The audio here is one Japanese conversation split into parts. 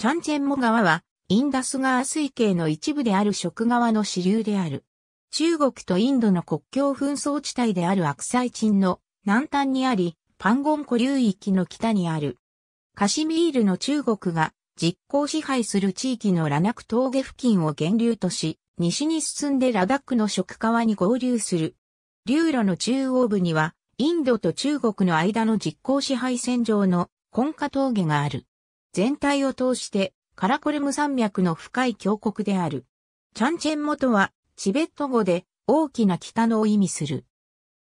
チャンチェンモ川は、インダス川水系の一部である食川の支流である。中国とインドの国境紛争地帯であるアクサイチンの南端にあり、パンゴン湖流域の北にある。カシミールの中国が実効支配する地域のラナク峠付近を源流とし、西に進んでラダックの食川に合流する。流路の中央部には、インドと中国の間の実効支配線上の根下峠がある。全体を通してカラコルム山脈の深い峡谷である。チャンチェン元はチベット語で大きな北のを意味する。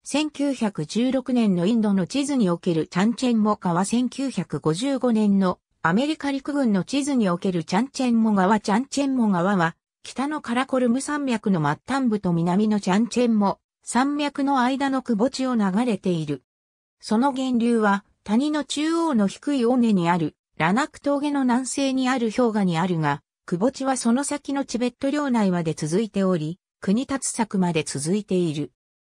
1916年のインドの地図におけるチャンチェンモ川1955年のアメリカ陸軍の地図におけるチャンチェンモ川チャンチェンモ川は北のカラコルム山脈の末端部と南のチャンチェンモ山脈の間の窪地を流れている。その源流は谷の中央の低い尾根にあるラナク峠の南西にある氷河にあるが、窪地はその先のチベット領内まで続いており、国立作まで続いている。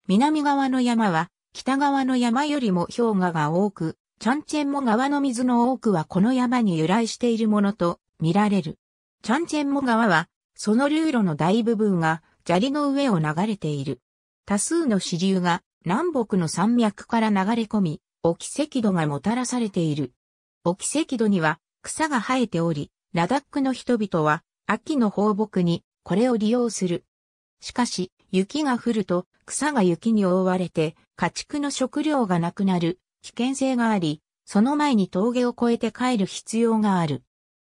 南側の山は、北側の山よりも氷河が多く、チャンチェンモ川の水の多くはこの山に由来しているものと見られる。チャンチェンモ川は、その流路の大部分が砂利の上を流れている。多数の支流が南北の山脈から流れ込み、沖赤土がもたらされている。沖キセには草が生えており、ラダックの人々は秋の放牧にこれを利用する。しかし、雪が降ると草が雪に覆われて家畜の食料がなくなる危険性があり、その前に峠を越えて帰る必要がある。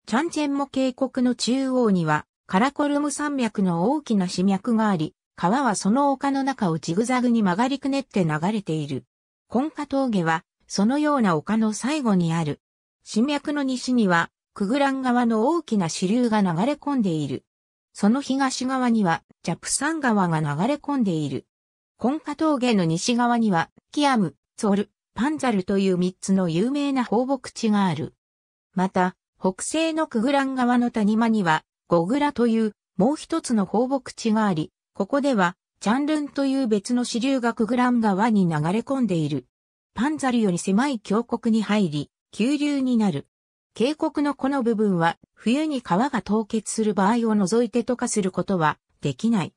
チャンチェンモ渓谷の中央にはカラコルム山脈の大きな死脈があり、川はその丘の中をジグザグに曲がりくねって流れている。コンカ峠はそのような丘の最後にある新脈の西には、クグラン川の大きな支流が流れ込んでいる。その東側には、ジャプサン川が流れ込んでいる。コンカ峠の西側には、キアム、ツォル、パンザルという三つの有名な放牧地がある。また、北西のクグラン川の谷間には、ゴグラというもう一つの放牧地があり、ここでは、チャンルンという別の支流がクグラン川に流れ込んでいる。パンザルより狭い峡谷に入り、急流になる。渓谷のこの部分は冬に川が凍結する場合を除いて溶かすることはできない。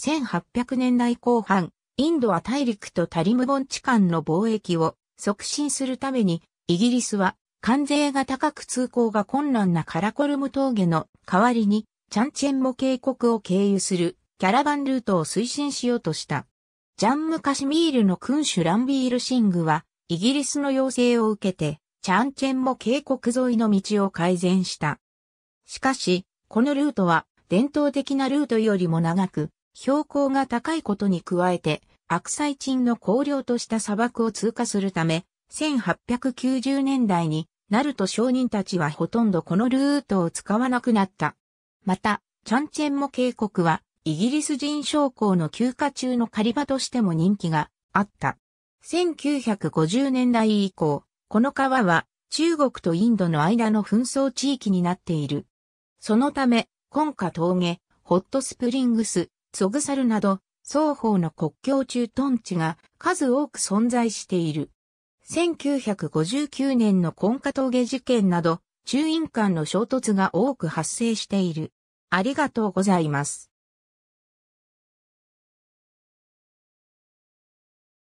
1800年代後半、インドは大陸とタリム盆地間の貿易を促進するために、イギリスは関税が高く通行が困難なカラコルム峠の代わりに、チャンチェンモ渓谷を経由するキャラバンルートを推進しようとした。ジャンムカシミールの君主ランビールシングは、イギリスの要請を受けて、チャンチェンも渓谷沿いの道を改善した。しかし、このルートは伝統的なルートよりも長く、標高が高いことに加えて、悪災鎮の荒涼とした砂漠を通過するため、1890年代になると商人たちはほとんどこのルートを使わなくなった。また、チャンチェンモ渓谷は、イギリス人将校の休暇中の狩り場としても人気があった。1950年代以降、この川は中国とインドの間の紛争地域になっている。そのため、今夏峠、ホットスプリングス、ソグサルなど、双方の国境中トンチが数多く存在している。1959年のコンカ峠事件など、中印間の衝突が多く発生している。ありがとうございます。